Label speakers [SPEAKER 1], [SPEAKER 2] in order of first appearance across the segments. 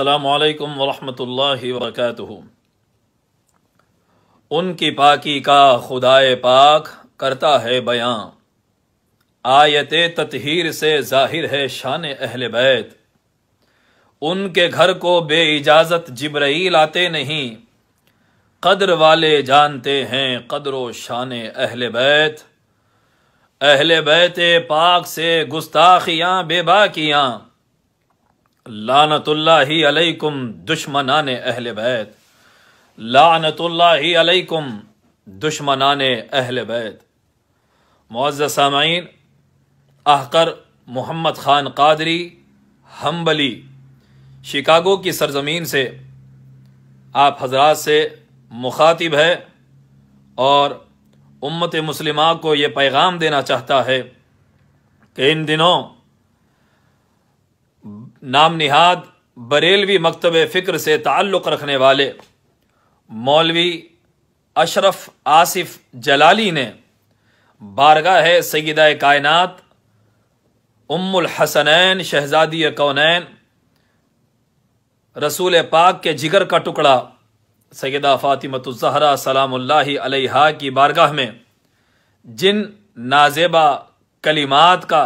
[SPEAKER 1] अल्लाम वरहमतुल्लाहि वरकatuhu उनकी पाकि का खुदाए पाक करता है बयां आयत ततहीर से जाहिर है शान अहल बैत उनके घर को बे इजाज़त जबरील लाते नहीं कदर वाले जानते हैं कदर व शान अहल बैत अहल बैत पाक से गुस्ताखियाँ बेबाकियाँ लानतुल्लाही अलैकुम दुश्मनान अहल बैत लानतुल्लाही अलैकुम दुश्मनान अहल बैत मुआज़ सामीन आहकर मोहम्मद ख़ान कादरी हम्बली शिकागो की सरजमीन से आप हजरात से मुखातिब है और उम्मत मुसलिमा को ये पैगाम देना चाहता है कि इन दिनों नाम निहाद बरेलवी मकतब फ़िक्र से ताल्लुक़ रखने वाले मौलवी अशरफ आसिफ जलाली ने बारगाह सईद कायनत उम्मुल हसनैन शहजादी कौनैन रसूल पाक के जिगर का टुकड़ा सैदा फ़ातिमतज़हरा सलाम्ला की बारगाह में जिन नाजेबा कलिमात का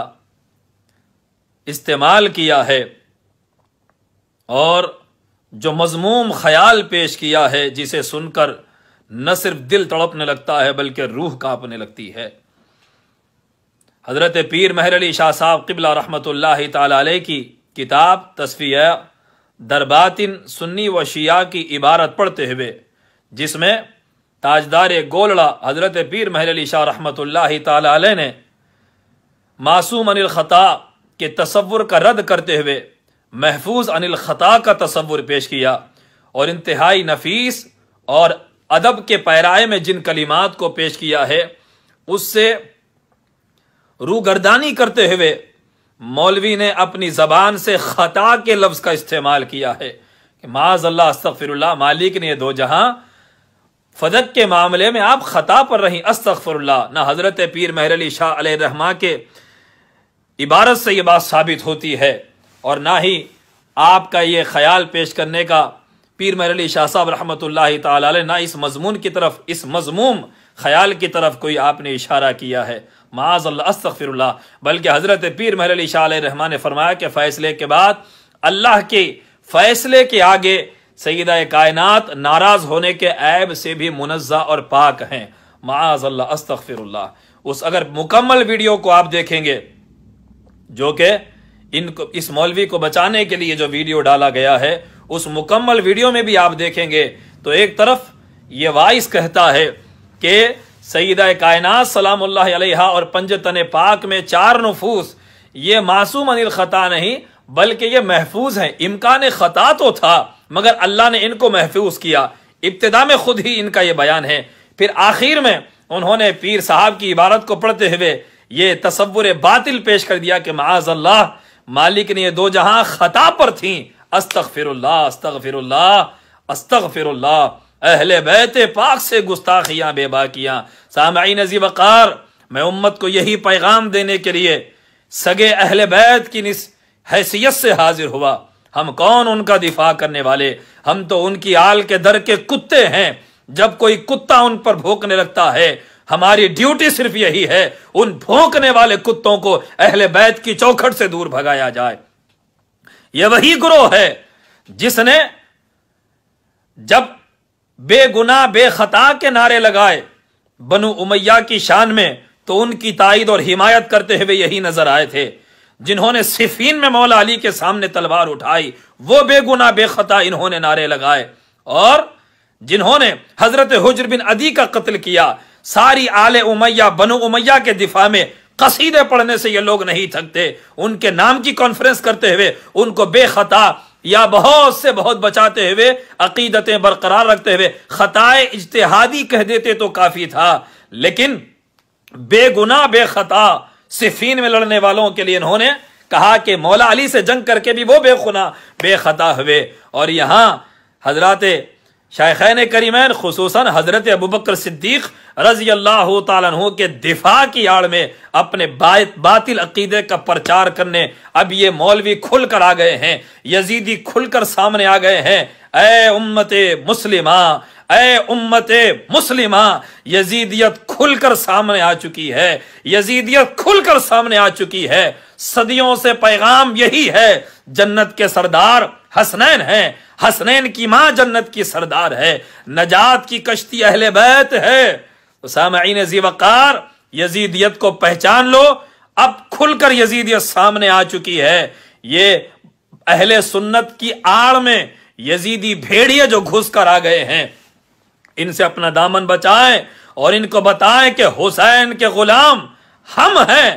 [SPEAKER 1] इस्तेमाल किया है और जो मजमूम ख्याल पेश किया है जिसे सुनकर न सिर्फ दिल तड़पने लगता है बल्कि रूह कांपने लगती है हज़रत पीर महर अली शाह साहब किबला रहमत की किताब तस्फिया दरबातिन सुन्नी व शिया की इबारत पढ़ते हुए जिसमें ताजदार गोलड़ा हज़रत पीर महर अली शाह रहमत ताली ने मासूम अनिल ख़ता के तस्वुर का रद्द करते हुए महफूज अनिल ख़ता का तस्वुर पेश किया और इंतहाई नफीस और अदब के पैराए में जिन कलिमात को पेश किया है उससे गर्दानी करते हुए मौलवी ने अपनी ज़बान से ख़ता के लफ्ज़ का इस्तेमाल किया है कि माजल्ला अस्तफ़िर मालिक ने दो जहां फदक के मामले में आप ख़ता पर रहीं अस्तफर ना हज़रत पीर महर अली शाह रहमा के इबारत से यह बात साबित होती है और ना ही आपका ये ख्याल पेश करने का पीर महर अली शाह साहब रहमत ला ना इस मजमून की तरफ इस मजमूम ख्याल की तरफ कोई आपने इशारा किया है माज बल्कि हज़रत पीर महर अली शाह रहमान ने फरमाया कि फ़ैसले के बाद अल्लाह के फ़ैसले के आगे सईद कायनात नाराज़ होने के ऐब से भी मुनज़ा और पाक हैं माजल्ला उस अगर मुकम्मल वीडियो को आप देखेंगे जो कि इनको इस मौलवी को बचाने के लिए जो वीडियो डाला गया है उस मुकम्मल वीडियो में भी आप देखेंगे तो एक तरफ ये वाइस कहता है कि सईद कायनात सलाम और पंजतन पाक में चार नफूस ये मासूम अनिल ख़ता नहीं बल्कि ये महफूज हैं इम्कान ख़ता तो था मगर अल्लाह ने इनको महफूज किया इब्तदा में खुद ही इनका ये बयान है फिर आखिर में उन्होंने पीर साहब की इबारत को पढ़ते हुए ये तस्वुर बातिल पेश कर दिया कि माज अल्लाह मालिक ने ये दो जहां खता पर थी अस्तक फिर अस्तक फिर अस्तक फिर अहल बैत पाक से गुस्ताखिया बेबाकियां सामाई नजी वक़ार मैं उम्मत को यही पैगाम देने के लिए सगे अहल बैत की हैसियत से हाजिर हुआ हम कौन उनका दिफा करने वाले हम तो उनकी आल के दर के कुत्ते हैं जब कोई कुत्ता उन पर भोंकने लगता है हमारी ड्यूटी सिर्फ यही है उन भोंकने वाले कुत्तों को अहले बैत की चौखट से दूर भगाया जाए यह वही ग्रोह है जिसने जब बेगुना बेखता के नारे लगाए बनु उमैया की शान में तो उनकी ताइद और हिमायत करते हुए यही नजर आए थे जिन्होंने सिफीन में मौला अली के सामने तलवार उठाई वो बेगुना बेखता इन्होंने नारे लगाए और जिन्होंने हजरत हुजर बिन अदी का कत्ल किया सारी आले उमैया बनो उमैया के दिफा में कसीदे पढ़ने से ये लोग नहीं थकते उनके नाम की कॉन्फ्रेंस करते हुए उनको बेखता या बहुत से बहुत बचाते हुए अकीदतें बरकरार रखते हुए खताए इजतहादी कह देते तो काफी था लेकिन बेगुना बेखता सिफीन में लड़ने वालों के लिए इन्होंने कहा कि मौला अली से जंग करके भी वो बेखुना बेखता हुए और यहां हजरात शायखैन करीमैन खसूस हजरत अबू बकर सिद्दीक़ रजी अल्लाह तु के दिफा की आड़ में अपने बातिल अकीदे का प्रचार करने अब ये मौलवी खुलकर आ गए हैं यजीदी खुलकर सामने आ गए हैं ए उम्मत मुस्लिम ए उम्मत मुस्लिम यजीदियत खुलकर सामने आ चुकी है यजीदियत खुलकर सामने आ चुकी है सदियों से पैगाम यही है जन्नत के सरदार हसनैन है हसनैन की मां जन्नत की सरदार है नजात की कश्ती अहले बैत है तो सामीन जी वकार यजीदियत को पहचान लो अब खुलकर यजीदियत सामने आ चुकी है ये अहले सुन्नत की आड़ में यजीदी भेड़िए जो घुस कर आ गए हैं इनसे अपना दामन बचाएं और इनको बताएं कि हुसैन के गुलाम हम हैं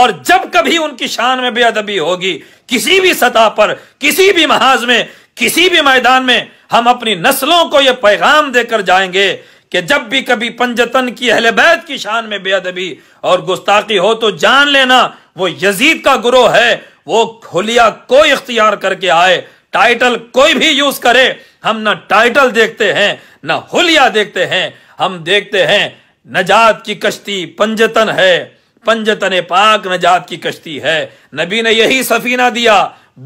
[SPEAKER 1] और जब कभी उनकी शान में बेअदबी होगी किसी भी सतह पर किसी भी महाज में किसी भी मैदान में हम अपनी नस्लों को यह पैगाम देकर जाएंगे कि जब भी कभी पंजतन की अहल बैत की शान में बेअदबी और गुस्ताखी हो तो जान लेना वो यजीद का ग्रोह है वो खुलिया कोई इख्तियार करके आए टाइटल कोई भी यूज करे हम ना टाइटल देखते हैं ना हुलिया देखते हैं हम देखते हैं नजात की कश्ती पंजतन है पंजतन पाक नजात की कश्ती है नबी ने यही सफीना दिया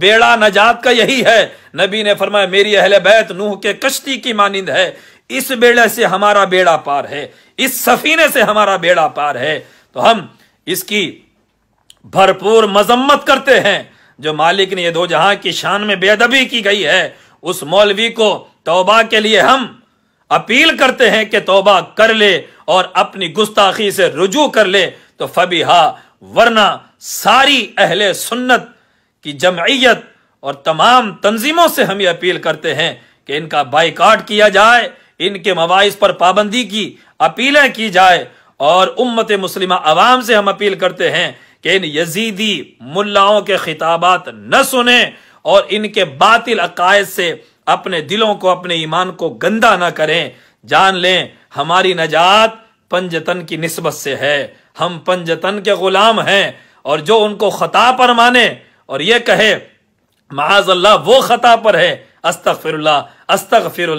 [SPEAKER 1] बेड़ा नजात का यही है नबी ने फरमाया मेरी अहल बैत नूह के कश्ती की मानिंद है इस बेड़े से हमारा बेड़ा पार है इस सफीने से हमारा बेड़ा पार है तो हम इसकी भरपूर मजम्मत करते हैं जो मालिक ने ये दो जहां की शान में बेदबी की गई है उस मौलवी को तौबा के लिए हम अपील करते हैं कि तौबा कर ले और अपनी गुस्ताखी से रुजू कर ले तो फबी हा वरना सारी अहले सुन्नत की जमयत और तमाम तंजीमों से हम ये अपील करते हैं कि इनका बाइकाट किया जाए इनके मवाइस पर पाबंदी की अपीलें की जाए और उम्मत मुस्लिम आवाम से हम अपील करते हैं कि इन यजीदी मुल्लाओं के खिताबात न सुने और इनके बातिल अकायद से अपने दिलों को अपने ईमान को गंदा ना करें जान लें हमारी नजात पंजतन की नस्बत से है हम पंजतन के गुलाम हैं और जो उनको खता पर माने और ये कहे महाज अल्लाह वो खता पर है अस्तक फिर अस्तक फिर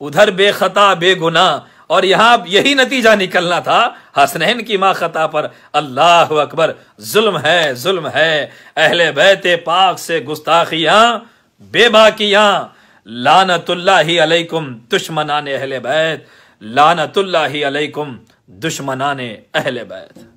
[SPEAKER 1] उधर बेखता बेगुना और यहां यही नतीजा निकलना था हसनैन की माँ खता पर अल्लाह अकबर जुल्म है जुल्म है अहले बैत पाक से गुस्ताखिया बेबाकिया लानतुल्ला ही अलैकुम दुश्मनाने अहले बैत ही अलैकुम दुश्मनाने अहले बैत